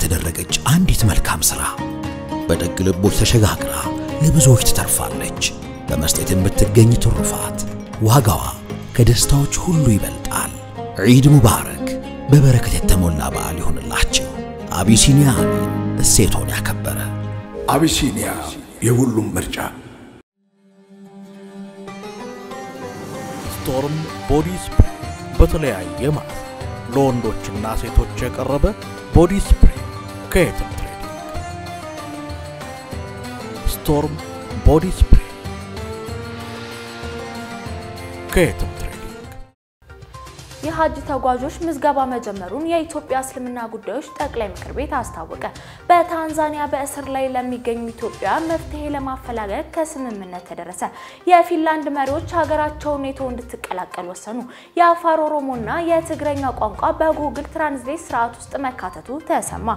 የተደረገች አንዲት መልካም ሥራ በደግ ልቦች ተሸጋግራ ለብዙዎች ትተርፋለች። በመስጠት የምትገኝ ትሩፋት ዋጋዋ ከደስታዎች ሁሉ ይበልጣል። ዒድ ሙባረክ፣ በበረከት የተሞላ በዓል ይሁንላችሁ። አቢሲኒያ አሚን፣ እሴቶን ያከበረ አቢሲኒያ፣ የሁሉም ምርጫ። ስቶርም ቦዲ ስፕሬ በተለያየ ማለት ለወንዶችና ሴቶች የቀረበ ቦዲ ስፕሬ Кейтон Трейдинг Storm Body Spray Кейтон የሀጅ ተጓዦች ምዝገባ መጀመሩን የኢትዮጵያ እስልምና ጉዳዮች ጠቅላይ ምክር ቤት አስታወቀ። በታንዛኒያ በእስር ላይ ለሚገኙ ኢትዮጵያውያን መፍትሄ ለማፈላለግ ከስምምነት ተደረሰ። የፊንላንድ መሪዎች ሀገራቸውን ኔቶ እንድትቀላቀል ወሰኑ። የአፋር ኦሮሞና የትግረኛ ቋንቋ በጉግል ትራንስሌት ስርዓት ውስጥ መካተቱ ተሰማ።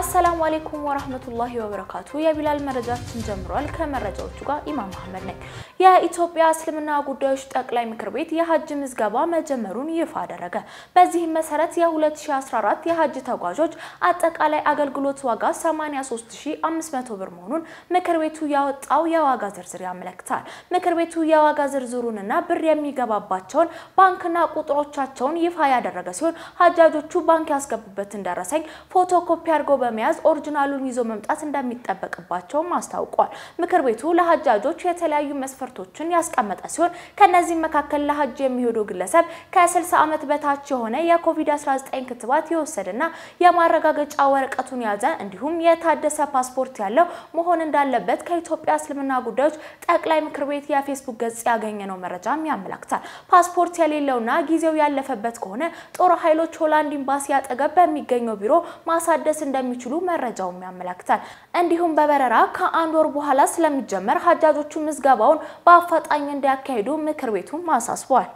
አሰላሙ አሌይኩም ወራህመቱላሂ ወበረካቱ። የቢላል መረጃችን ጀምሯል። ከመረጃዎቹ ጋር ኢማም አህመድ ነኝ። የኢትዮጵያ እስልምና ጉዳዮች ጠቅላይ ምክር ቤት የሀጅ ምዝገባ መጀመሩን ይፋ አደረገ። በዚህም መሰረት የ2014 የሀጅ ተጓዦች አጠቃላይ አገልግሎት ዋጋ 83500 ብር መሆኑን ምክር ቤቱ ያወጣው የዋጋ ዝርዝር ያመለክታል። ምክር ቤቱ የዋጋ ዝርዝሩንና ብር የሚገባባቸውን ባንክና ቁጥሮቻቸውን ይፋ ያደረገ ሲሆን ሀጃጆቹ ባንክ ያስገቡበትን ደረሰኝ ፎቶኮፒ አድርገው በመያዝ ኦሪጂናሉን ይዞ መምጣት እንደሚጠበቅባቸውም አስታውቋል። ምክር ቤቱ ለሀጃጆች የተለያዩ መስፈርቶችን ያስቀመጠ ሲሆን ከነዚህም መካከል ለሀጅ የሚሄዱ ግለሰብ ከ60 ዓመት በታች የሆነ የኮቪድ-19 ክትባት የወሰደና የማረጋገጫ ወረቀቱን የያዘ እንዲሁም የታደሰ ፓስፖርት ያለው መሆን እንዳለበት ከኢትዮጵያ እስልምና ጉዳዮች ጠቅላይ ምክር ቤት የፌስቡክ ገጽ ያገኘነው መረጃም ያመላክታል። ፓስፖርት የሌለውና ጊዜው ያለፈበት ከሆነ ጦር ኃይሎች ሆላንድ ኤምባሲ አጠገብ በሚገኘው ቢሮ ማሳደስ እንደሚ እንደሚችሉ መረጃውም ያመላክታል። እንዲሁም በበረራ ከአንድ ወር በኋላ ስለሚጀመር ሀጃጆቹ ምዝገባውን በአፋጣኝ እንዲያካሂዱ ምክር ቤቱም አሳስቧል።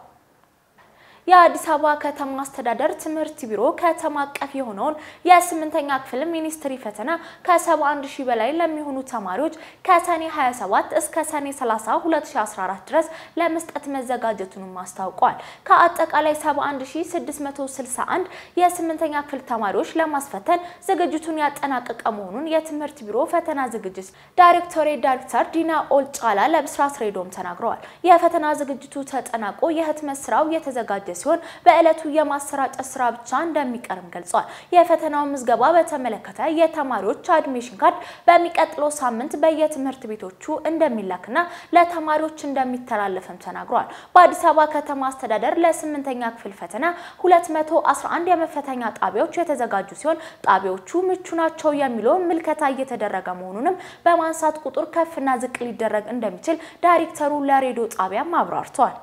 የአዲስ አበባ ከተማ አስተዳደር ትምህርት ቢሮ ከተማ አቀፍ የሆነውን የስምንተኛ ክፍል ሚኒስትሪ ፈተና ከ71 ሺህ በላይ ለሚሆኑ ተማሪዎች ከሰኔ 27 እስከ ሰኔ 30 2014 ድረስ ለመስጠት መዘጋጀቱንም አስታውቋል። ከአጠቃላይ 71661 የስምንተኛ ክፍል ተማሪዎች ለማስፈተን ዝግጅቱን ያጠናቀቀ መሆኑን የትምህርት ቢሮ ፈተና ዝግጅት ዳይሬክቶሬት ዳይሬክተር ዲና ኦልጫላ ለብስራት ሬዲዮም ተናግረዋል። የፈተና ዝግጅቱ ተጠናቆ የህትመት ስራው የተዘጋጀ ሲሆን በዕለቱ የማሰራጨት ስራ ብቻ እንደሚቀርም ገልጿል። የፈተናውን ምዝገባ በተመለከተ የተማሪዎች አድሚሽን ካርድ በሚቀጥለው ሳምንት በየትምህርት ቤቶቹ እንደሚላክና ለተማሪዎች እንደሚተላለፍም ተናግሯል። በአዲስ አበባ ከተማ አስተዳደር ለስምንተኛ ክፍል ፈተና 211 የመፈተኛ ጣቢያዎች የተዘጋጁ ሲሆን ጣቢያዎቹ ምቹ ናቸው የሚለውን ምልከታ እየተደረገ መሆኑንም በማንሳት ቁጥር ከፍና ዝቅ ሊደረግ እንደሚችል ዳይሬክተሩ ለሬዲዮ ጣቢያም አብራርተዋል።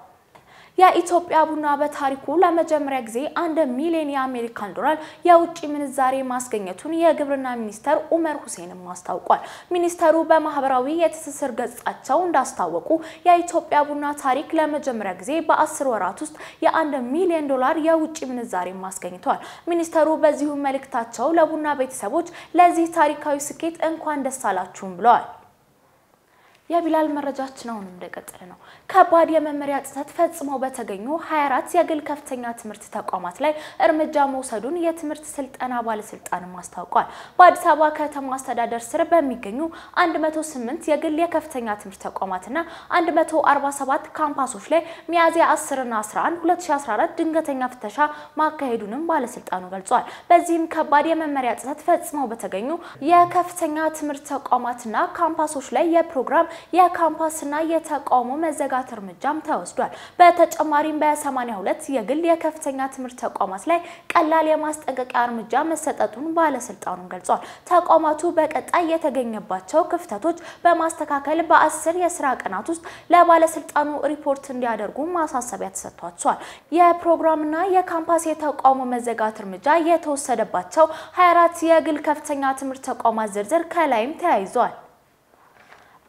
የኢትዮጵያ ቡና በታሪኩ ለመጀመሪያ ጊዜ አንድ ሚሊዮን የአሜሪካን ዶላር የውጭ ምንዛሬ ማስገኘቱን የግብርና ሚኒስተር ኡመር ሁሴንም አስታውቋል። ሚኒስተሩ በማህበራዊ የትስስር ገጻቸው እንዳስታወቁ የኢትዮጵያ ቡና ታሪክ ለመጀመሪያ ጊዜ በአስር ወራት ውስጥ የአንድ ሚሊዮን ዶላር የውጭ ምንዛሬ ማስገኝቷል። ሚኒስተሩ በዚሁ መልእክታቸው ለቡና ቤተሰቦች ለዚህ ታሪካዊ ስኬት እንኳን ደስ አላችሁም ብለዋል። የቢላል መረጃችን አሁንም እንደቀጠለ ነው። ከባድ የመመሪያ ጥሰት ፈጽመው በተገኙ 24 የግል ከፍተኛ ትምህርት ተቋማት ላይ እርምጃ መውሰዱን የትምህርት ስልጠና ባለስልጣንም አስታውቋል። በአዲስ አበባ ከተማ አስተዳደር ስር በሚገኙ 108 የግል የከፍተኛ ትምህርት ተቋማትና 147 ካምፓሶች ላይ ሚያዝያ 10 እና 11 2014 ድንገተኛ ፍተሻ ማካሄዱንም ባለስልጣኑ ገልጿል። በዚህም ከባድ የመመሪያ ጥሰት ፈጽመው በተገኙ የከፍተኛ ትምህርት ተቋማትና ካምፓሶች ላይ የፕሮግራም የካምፓስና የተቃውሞ መዘጋት እርምጃም ተወስዷል። በተጨማሪም በ82 የግል የከፍተኛ ትምህርት ተቋማት ላይ ቀላል የማስጠንቀቂያ እርምጃ መሰጠቱን ባለስልጣኑን ገልጿል። ተቋማቱ በቀጣይ የተገኘባቸው ክፍተቶች በማስተካከል በአስር የስራ ቀናት ውስጥ ለባለስልጣኑ ሪፖርት እንዲያደርጉ ማሳሰቢያ ተሰጥቷቸዋል። የፕሮግራምና የካምፓስ የተቃውሞ መዘጋት እርምጃ የተወሰደባቸው 24 የግል ከፍተኛ ትምህርት ተቋማት ዝርዝር ከላይም ተያይዟል።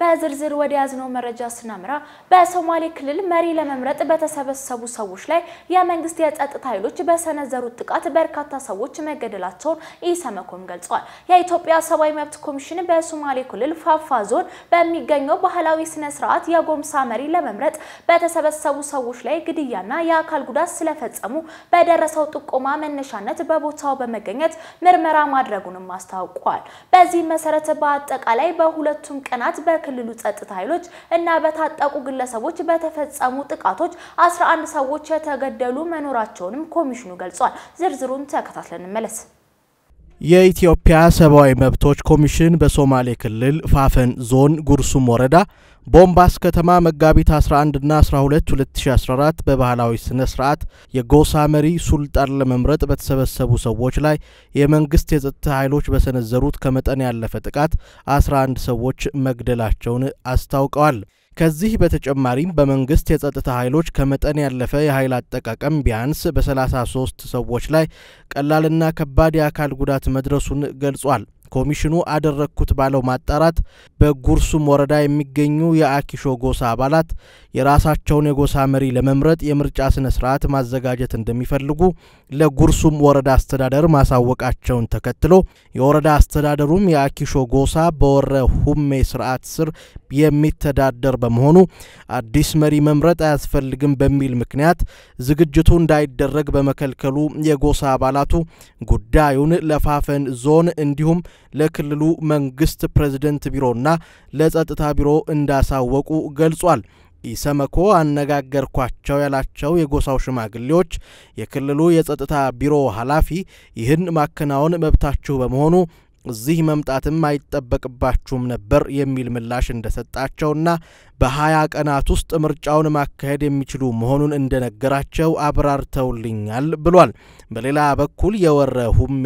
በዝርዝር ወደ ያዝነው መረጃ ስናምራ በሶማሌ ክልል መሪ ለመምረጥ በተሰበሰቡ ሰዎች ላይ የመንግስት የጸጥታ ኃይሎች በሰነዘሩት ጥቃት በርካታ ሰዎች መገደላቸውን ኢሰመኮም ገልጿል። የኢትዮጵያ ሰብአዊ መብት ኮሚሽን በሶማሌ ክልል ፋፋ ዞን በሚገኘው ባህላዊ ስነ ስርዓት የጎምሳ መሪ ለመምረጥ በተሰበሰቡ ሰዎች ላይ ግድያና የአካል ጉዳት ስለፈጸሙ በደረሰው ጥቆማ መነሻነት በቦታው በመገኘት ምርመራ ማድረጉንም አስታውቋል። በዚህ መሰረት በአጠቃላይ በሁለቱም ቀናት በክ በክልሉ ጸጥታ ኃይሎች እና በታጠቁ ግለሰቦች በተፈጸሙ ጥቃቶች 11 ሰዎች የተገደሉ መኖራቸውንም ኮሚሽኑ ገልጿል። ዝርዝሩን ተከታትለን እንመለስ። የኢትዮጵያ ሰብአዊ መብቶች ኮሚሽን በሶማሌ ክልል ፋፈን ዞን ጉርሱም ወረዳ ቦምባስ ከተማ መጋቢት 11ና 12 2014 በባህላዊ ስነ ስርዓት የጎሳ መሪ ሱልጣን ለመምረጥ በተሰበሰቡ ሰዎች ላይ የመንግስት የጸጥታ ኃይሎች በሰነዘሩት ከመጠን ያለፈ ጥቃት 11 ሰዎች መግደላቸውን አስታውቀዋል። ከዚህ በተጨማሪም በመንግስት የጸጥታ ኃይሎች ከመጠን ያለፈ የኃይል አጠቃቀም ቢያንስ በ33 ሰዎች ላይ ቀላልና ከባድ የአካል ጉዳት መድረሱን ገልጿል። ኮሚሽኑ አደረግኩት ባለው ማጣራት በጉርሱም ወረዳ የሚገኙ የአኪሾ ጎሳ አባላት የራሳቸውን የጎሳ መሪ ለመምረጥ የምርጫ ስነ ስርዓት ማዘጋጀት እንደሚፈልጉ ለጉርሱም ወረዳ አስተዳደር ማሳወቃቸውን ተከትሎ የወረዳ አስተዳደሩም የአኪሾ ጎሳ በወረ ሁሜ ስርዓት ስር የሚተዳደር በመሆኑ አዲስ መሪ መምረጥ አያስፈልግም በሚል ምክንያት ዝግጅቱ እንዳይደረግ በመከልከሉ የጎሳ አባላቱ ጉዳዩን ለፋፈን ዞን እንዲሁም ለክልሉ መንግስት ፕሬዝደንት ቢሮና ለጸጥታ ቢሮ እንዳሳወቁ ገልጿል። ኢሰመኮ አነጋገርኳቸው ያላቸው የጎሳው ሽማግሌዎች የክልሉ የጸጥታ ቢሮ ኃላፊ ይህን ማከናወን መብታችሁ በመሆኑ እዚህ መምጣትም አይጠበቅባችሁም ነበር የሚል ምላሽ እንደሰጣቸውና በሀያ ቀናት ውስጥ ምርጫውን ማካሄድ የሚችሉ መሆኑን እንደነገራቸው አብራርተውልኛል ብሏል። በሌላ በኩል የወረ ሁሜ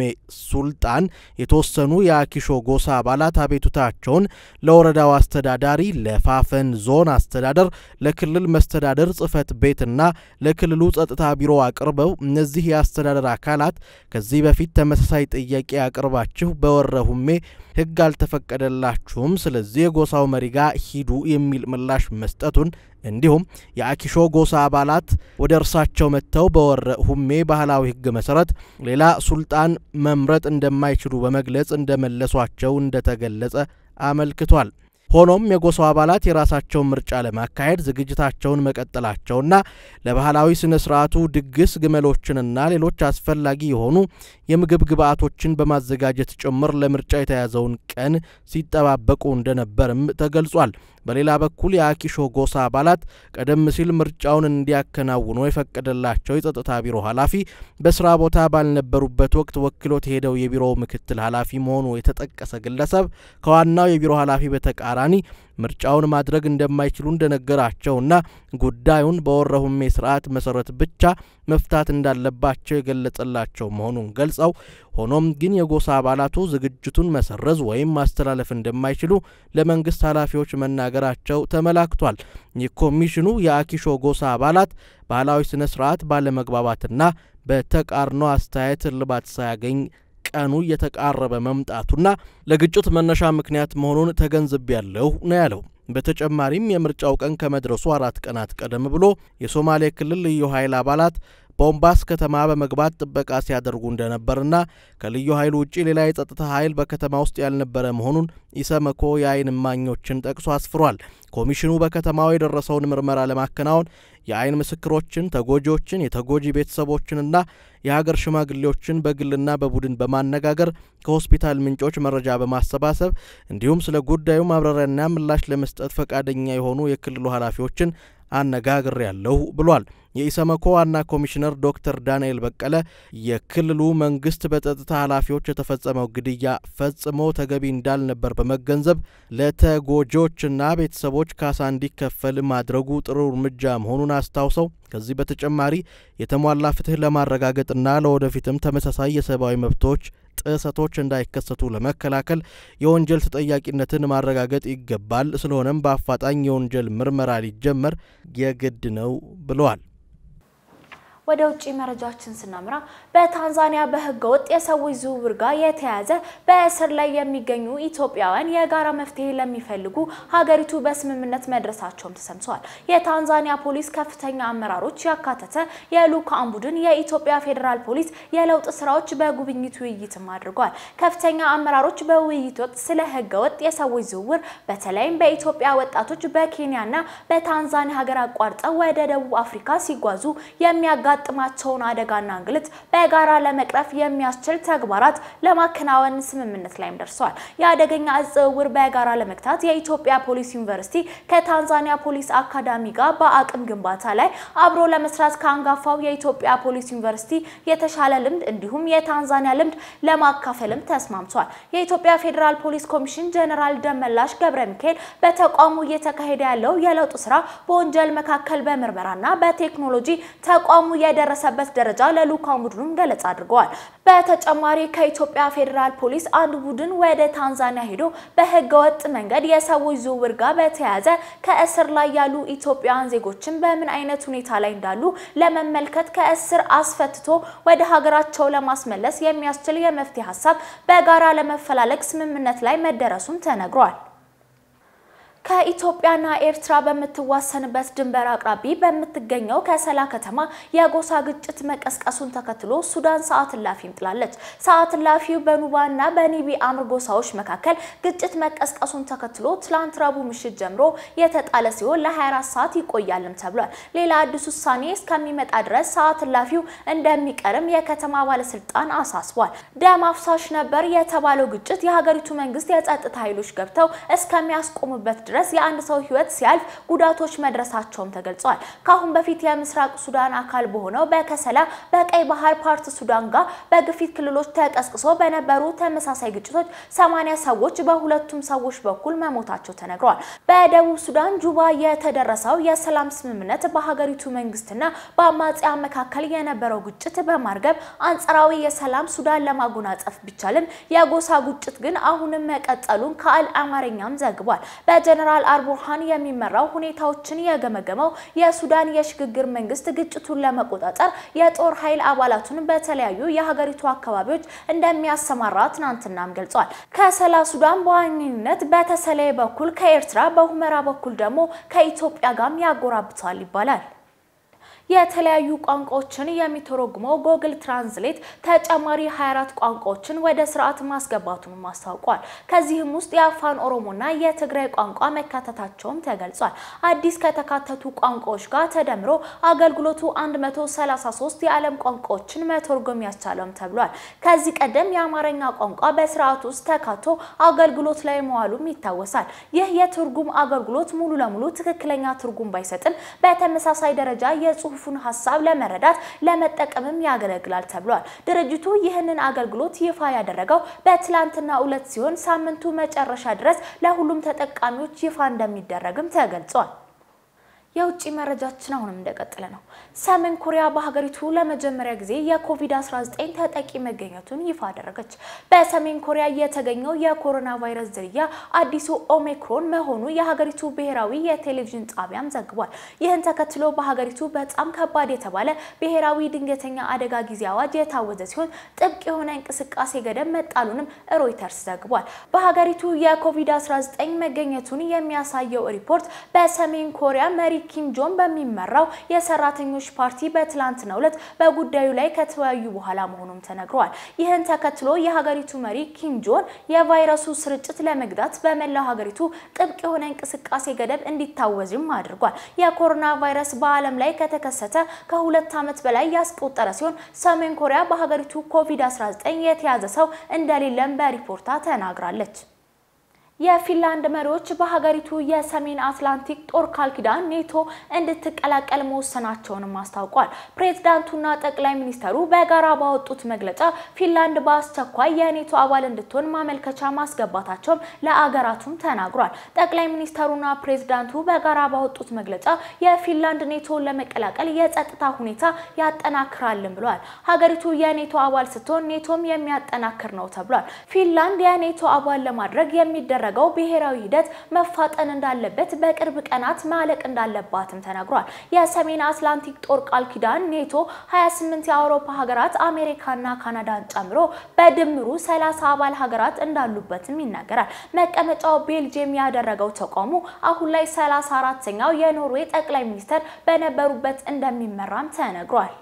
ሱልጣን የተወሰኑ የአኪሾ ጎሳ አባላት አቤቱታቸውን ለወረዳው አስተዳዳሪ፣ ለፋፈን ዞን አስተዳደር፣ ለክልል መስተዳደር ጽህፈት ቤትና ለክልሉ ጸጥታ ቢሮ አቅርበው እነዚህ የአስተዳደር አካላት ከዚህ በፊት ተመሳሳይ ጥያቄ አቅርባችሁ በወረ ሁሜ ህግ አልተፈቀደላችሁም፣ ስለዚህ የጎሳው መሪ ጋር ሂዱ የሚል ምላሽ መስጠቱን እንዲሁም የአኪሾ ጎሳ አባላት ወደ እርሳቸው መጥተው በወረ ሁሜ ባህላዊ ሕግ መሰረት ሌላ ሱልጣን መምረጥ እንደማይችሉ በመግለጽ እንደመለሷቸው እንደተገለጸ አመልክቷል። ሆኖም የጎሳው አባላት የራሳቸውን ምርጫ ለማካሄድ ዝግጅታቸውን መቀጠላቸውና ለባህላዊ ስነ ስርዓቱ ድግስ ግመሎችንና ሌሎች አስፈላጊ የሆኑ የምግብ ግብዓቶችን በማዘጋጀት ጭምር ለምርጫ የተያዘውን ቀን ሲጠባበቁ እንደነበርም ተገልጿል። በሌላ በኩል የአኪሾ ጎሳ አባላት ቀደም ሲል ምርጫውን እንዲያከናውኑ የፈቀደላቸው የጸጥታ ቢሮ ኃላፊ በስራ ቦታ ባልነበሩበት ወቅት ወክሎት የሄደው የቢሮው ምክትል ኃላፊ መሆኑ የተጠቀሰ ግለሰብ ከዋናው የቢሮ ኃላፊ በተቃራኒ ምርጫውን ማድረግ እንደማይችሉ እንደነገራቸውና ጉዳዩን በወረሁሜ ስርዓት መሰረት ብቻ መፍታት እንዳለባቸው የገለጸላቸው መሆኑን ገልጸው ሆኖም ግን የጎሳ አባላቱ ዝግጅቱን መሰረዝ ወይም ማስተላለፍ እንደማይችሉ ለመንግስት ኃላፊዎች መናገራቸው ተመላክቷል። የኮሚሽኑ የአኪሾ ጎሳ አባላት ባህላዊ ስነ ስርዓት ባለመግባባትና በተቃርኖ አስተያየት እልባት ሳያገኝ ቀኑ እየተቃረበ መምጣቱና ለግጭት መነሻ ምክንያት መሆኑን ተገንዝቤያለሁ ነው ያለው። በተጨማሪም የምርጫው ቀን ከመድረሱ አራት ቀናት ቀደም ብሎ የሶማሌ ክልል ልዩ ኃይል አባላት ቦምባስ ከተማ በመግባት ጥበቃ ሲያደርጉ እንደነበርና ከልዩ ኃይል ውጪ ሌላ የጸጥታ ኃይል በከተማ ውስጥ ያልነበረ መሆኑን ኢሰመኮ የአይን እማኞችን ጠቅሶ አስፍሯል። ኮሚሽኑ በከተማው የደረሰውን ምርመራ ለማከናወን የአይን ምስክሮችን፣ ተጎጂዎችን፣ የተጎጂ ቤተሰቦችንና የሀገር ሽማግሌዎችን በግልና በቡድን በማነጋገር ከሆስፒታል ምንጮች መረጃ በማሰባሰብ እንዲሁም ስለ ጉዳዩ ማብራሪያና ምላሽ ለመስጠት ፈቃደኛ የሆኑ የክልሉ ኃላፊዎችን አነጋግሬ ያለው ብሏል። የኢሰመኮ ዋና ኮሚሽነር ዶክተር ዳንኤል በቀለ የክልሉ መንግስት በጸጥታ ኃላፊዎች የተፈጸመው ግድያ ፈጽሞ ተገቢ እንዳልነበር በመገንዘብ ለተጎጂዎችና ቤተሰቦች ካሳ እንዲከፈል ማድረጉ ጥሩ እርምጃ መሆኑን አስታውሰው ከዚህ በተጨማሪ የተሟላ ፍትህ ለማረጋገጥና ለወደፊትም ተመሳሳይ የሰብአዊ መብቶች ጥሰቶች እንዳይከሰቱ ለመከላከል የወንጀል ተጠያቂነትን ማረጋገጥ ይገባል። ስለሆነም በአፋጣኝ የወንጀል ምርመራ ሊጀመር የግድ ነው ብለዋል። ወደ ውጭ መረጃችን ስናምራ በታንዛኒያ በህገ ወጥ የሰዎች ዝውውር ጋር የተያያዘ በእስር ላይ የሚገኙ ኢትዮጵያውያን የጋራ መፍትሄ ለሚፈልጉ ሀገሪቱ በስምምነት መድረሳቸውም ተሰምተዋል። የታንዛኒያ ፖሊስ ከፍተኛ አመራሮች ያካተተ የልዑካን ቡድን የኢትዮጵያ ፌዴራል ፖሊስ የለውጥ ስራዎች በጉብኝት ውይይትም አድርጓል። ከፍተኛ አመራሮች በውይይት ወቅት ስለ ህገ ወጥ የሰዎች ዝውውር በተለይም በኢትዮጵያ ወጣቶች በኬንያና በታንዛኒያ ሀገር አቋርጠው ወደ ደቡብ አፍሪካ ሲጓዙ የሚያጋ የሚያጋጥማቸውን አደጋና እንግልት በጋራ ለመቅረፍ የሚያስችል ተግባራት ለማከናወን ስምምነት ላይም ደርሰዋል። የአደገኛ እጽ ዝውውር በጋራ ለመግታት የኢትዮጵያ ፖሊስ ዩኒቨርሲቲ ከታንዛኒያ ፖሊስ አካዳሚ ጋር በአቅም ግንባታ ላይ አብሮ ለመስራት ከአንጋፋው የኢትዮጵያ ፖሊስ ዩኒቨርሲቲ የተሻለ ልምድ እንዲሁም የታንዛኒያ ልምድ ለማካፈልም ተስማምቷል። የኢትዮጵያ ፌዴራል ፖሊስ ኮሚሽን ጀነራል ደመላሽ ገብረ ሚካኤል በተቋሙ እየተካሄደ ያለው የለውጥ ስራ በወንጀል መካከል በምርመራና በቴክኖሎጂ ተቋሙ የደረሰበት ደረጃ ለልዑካን ቡድኑም ገለጻ አድርገዋል። በተጨማሪ ከኢትዮጵያ ፌዴራል ፖሊስ አንድ ቡድን ወደ ታንዛኒያ ሄዶ በህገወጥ መንገድ የሰዎች ዝውውር ጋር በተያያዘ ከእስር ላይ ያሉ ኢትዮጵያውያን ዜጎችን በምን አይነት ሁኔታ ላይ እንዳሉ ለመመልከት ከእስር አስፈትቶ ወደ ሀገራቸው ለማስመለስ የሚያስችል የመፍትሄ ሀሳብ በጋራ ለመፈላለግ ስምምነት ላይ መደረሱም ተነግሯል። ከኢትዮጵያና ኤርትራ በምትዋሰንበት ድንበር አቅራቢ በምትገኘው ከሰላ ከተማ የጎሳ ግጭት መቀስቀሱን ተከትሎ ሱዳን ሰዓት እላፊም ጥላለች። ሰዓት እላፊው በኑባና በኒቢ አምር ጎሳዎች መካከል ግጭት መቀስቀሱን ተከትሎ ትላንት ረቡዕ ምሽት ጀምሮ የተጣለ ሲሆን ለ24 ሰዓት ይቆያልም ተብሏል። ሌላ አዲስ ውሳኔ እስከሚመጣ ድረስ ሰዓት እላፊው እንደሚቀርም የከተማ ባለስልጣን አሳስቧል። ደም አፍሳሽ ነበር የተባለው ግጭት የሀገሪቱ መንግስት የጸጥታ ኃይሎች ገብተው እስከሚያስቆሙበት ድረስ ድረስ የአንድ ሰው ህይወት ሲያልፍ ጉዳቶች መድረሳቸውም ተገልጿል። ከአሁን በፊት የምስራቅ ሱዳን አካል በሆነው በከሰላ በቀይ ባህር ፓርት ሱዳን ጋር በግፊት ክልሎች ተቀስቅሶ በነበሩ ተመሳሳይ ግጭቶች ሰማንያ ሰዎች በሁለቱም ሰዎች በኩል መሞታቸው ተነግረዋል። በደቡብ ሱዳን ጁባ የተደረሰው የሰላም ስምምነት በሀገሪቱ መንግስትና በአማጽያን መካከል የነበረው ግጭት በማርገብ አንጻራዊ የሰላም ሱዳን ለማጎናጸፍ ቢቻልም የጎሳ ግጭት ግን አሁንም መቀጠሉን ከአል አማርኛም ዘግቧል። በጀነ በጀነራል አልቡርሃን የሚመራው ሁኔታዎችን የገመገመው የሱዳን የሽግግር መንግስት ግጭቱን ለመቆጣጠር የጦር ኃይል አባላቱን በተለያዩ የሀገሪቱ አካባቢዎች እንደሚያሰማራ ትናንትናም ገልጿል። ከሰላ ሱዳን በዋነኝነት በተሰለይ በኩል ከኤርትራ በሁመራ በኩል ደግሞ ከኢትዮጵያ ጋርም ያጎራብታል ይባላል። የተለያዩ ቋንቋዎችን የሚተረጉመው ጎግል ትራንስሌት ተጨማሪ 24 ቋንቋዎችን ወደ ስርዓት ማስገባቱን አስታውቋል። ከዚህም ውስጥ የአፋን ኦሮሞና የትግራይ ቋንቋ መካተታቸውም ተገልጿል። አዲስ ከተካተቱ ቋንቋዎች ጋር ተደምሮ አገልግሎቱ 133 የዓለም ቋንቋዎችን መተርጎም ያስቻለም ተብሏል። ከዚህ ቀደም የአማርኛ ቋንቋ በስርዓት ውስጥ ተካቶ አገልግሎት ላይ መዋሉም ይታወሳል። ይህ የትርጉም አገልግሎት ሙሉ ለሙሉ ትክክለኛ ትርጉም ባይሰጥም በተመሳሳይ ደረጃ የጽሁፍ የጽሁፉን ሀሳብ ለመረዳት ለመጠቀምም ያገለግላል ተብሏል። ድርጅቱ ይህንን አገልግሎት ይፋ ያደረገው በትላንትና ዕለት ሲሆን ሳምንቱ መጨረሻ ድረስ ለሁሉም ተጠቃሚዎች ይፋ እንደሚደረግም ተገልጿል። የውጭ መረጃችን አሁንም እንደቀጠለ ነው። ሰሜን ኮሪያ በሀገሪቱ ለመጀመሪያ ጊዜ የኮቪድ-19 ተጠቂ መገኘቱን ይፋ አደረገች። በሰሜን ኮሪያ የተገኘው የኮሮና ቫይረስ ዝርያ አዲሱ ኦሜክሮን መሆኑ የሀገሪቱ ብሔራዊ የቴሌቪዥን ጣቢያም ዘግቧል። ይህን ተከትሎ በሀገሪቱ በጣም ከባድ የተባለ ብሔራዊ ድንገተኛ አደጋ ጊዜ አዋጅ የታወጀ ሲሆን ጥብቅ የሆነ እንቅስቃሴ ገደብ መጣሉንም ሮይተርስ ዘግቧል። በሀገሪቱ የኮቪድ-19 መገኘቱን የሚያሳየው ሪፖርት በሰሜን ኮሪያ መሪ ኪም ጆን በሚመራው የሰራተኞች ፓርቲ በትላንትናው ዕለት በጉዳዩ ላይ ከተወያዩ በኋላ መሆኑም ተነግሯል። ይህን ተከትሎ የሀገሪቱ መሪ ኪም ጆን የቫይረሱ ስርጭት ለመግዳት በመላው ሀገሪቱ ጥብቅ የሆነ እንቅስቃሴ ገደብ እንዲታወዝም አድርጓል። የኮሮና ቫይረስ በዓለም ላይ ከተከሰተ ከሁለት ዓመት በላይ ያስቆጠረ ሲሆን ሰሜን ኮሪያ በሀገሪቱ ኮቪድ-19 የተያዘ ሰው እንደሌለም በሪፖርታ ተናግራለች። የፊንላንድ መሪዎች በሀገሪቱ የሰሜን አትላንቲክ ጦር ቃል ኪዳን ኔቶ እንድትቀላቀል መወሰናቸውንም አስታውቋል። ፕሬዚዳንቱና ጠቅላይ ሚኒስተሩ በጋራ ባወጡት መግለጫ ፊንላንድ በአስቸኳይ የኔቶ አባል እንድትሆን ማመልከቻ ማስገባታቸውም ለአገራቱም ተናግሯል። ጠቅላይ ሚኒስተሩና ፕሬዝዳንቱ በጋራ ባወጡት መግለጫ የፊንላንድ ኔቶን ለመቀላቀል የጸጥታ ሁኔታ ያጠናክራልም ብሏል። ሀገሪቱ የኔቶ አባል ስትሆን ኔቶም የሚያጠናክር ነው ተብሏል። ፊንላንድ የኔቶ አባል ለማድረግ የሚደረ የሚደረገው ብሔራዊ ሂደት መፋጠን እንዳለበት፣ በቅርብ ቀናት ማለቅ እንዳለባትም ተናግሯል። የሰሜን አትላንቲክ ጦር ቃል ኪዳን ኔቶ 28 የአውሮፓ ሀገራት አሜሪካና ካናዳን ጨምሮ በድምሩ 30 አባል ሀገራት እንዳሉበትም ይናገራል። መቀመጫው ቤልጅየም ያደረገው ተቋሙ አሁን ላይ 34ኛው የኖርዌይ ጠቅላይ ሚኒስትር በነበሩበት እንደሚመራም ተነግሯል።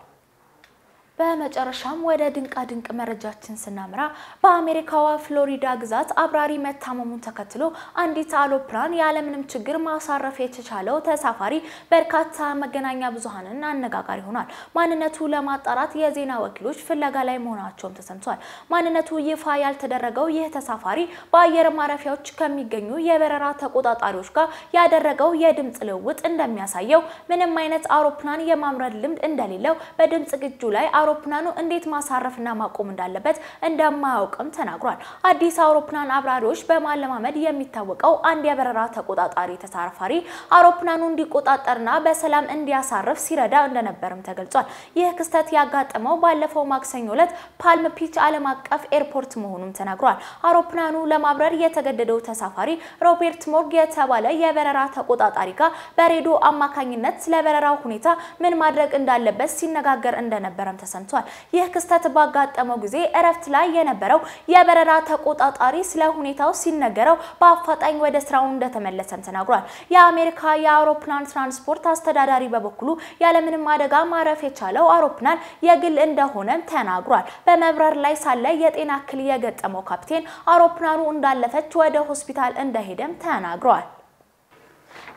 በመጨረሻም ወደ ድንቃ ድንቅ መረጃችን ስናምራ በአሜሪካዋ ፍሎሪዳ ግዛት አብራሪ መታመሙን ተከትሎ አንዲት አውሮፕላን ያለምንም ችግር ማሳረፍ የተቻለው ተሳፋሪ በርካታ መገናኛ ብዙኃንን አነጋጋሪ ሆኗል። ማንነቱ ለማጣራት የዜና ወኪሎች ፍለጋ ላይ መሆናቸውም ተሰምቷል። ማንነቱ ይፋ ያልተደረገው ይህ ተሳፋሪ በአየር ማረፊያዎች ከሚገኙ የበረራ ተቆጣጣሪዎች ጋር ያደረገው የድምፅ ልውውጥ እንደሚያሳየው ምንም አይነት አውሮፕላን የማምረድ ልምድ እንደሌለው በድምፅ ግጁ ላይ አሮ አውሮፕላኑ እንዴት ማሳረፍና ማቆም እንዳለበት እንደማያውቅም ተናግሯል። አዲስ አውሮፕላን አብራሪዎች በማለማመድ የሚታወቀው አንድ የበረራ ተቆጣጣሪ ተሳፋሪ አውሮፕላኑ እንዲቆጣጠርና በሰላም እንዲያሳርፍ ሲረዳ እንደነበርም ተገልጿል። ይህ ክስተት ያጋጠመው ባለፈው ማክሰኞ ዕለት ፓልም ፒች ዓለም አቀፍ ኤርፖርት መሆኑም ተናግሯል። አውሮፕላኑ ለማብረር የተገደደው ተሳፋሪ ሮቤርት ሞርግ የተባለ የበረራ ተቆጣጣሪ ጋር በሬዲዮ አማካኝነት ስለ በረራው ሁኔታ ምን ማድረግ እንዳለበት ሲነጋገር እንደነበረም ተሰ ተሰምቷል። ይህ ክስተት ባጋጠመው ጊዜ እረፍት ላይ የነበረው የበረራ ተቆጣጣሪ ስለ ሁኔታው ሲነገረው በአፋጣኝ ወደ ስራው እንደተመለሰም ተናግሯል። የአሜሪካ የአውሮፕላን ትራንስፖርት አስተዳዳሪ በበኩሉ ያለምንም አደጋ ማረፍ የቻለው አውሮፕላን የግል እንደሆነም ተናግሯል። በመብረር ላይ ሳለ የጤና እክል የገጠመው ካፕቴን አውሮፕላኑ እንዳለፈች ወደ ሆስፒታል እንደሄደም ተናግሯል።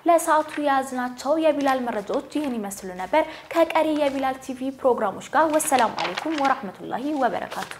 ለሰዓቱ የያዝናቸው የቢላል መረጃዎች ይህን ይመስሉ ነበር። ከቀሪ የቢላል ቲቪ ፕሮግራሞች ጋር ወሰላም አሌይኩም ወራህመቱላሂ ወበረካቱ።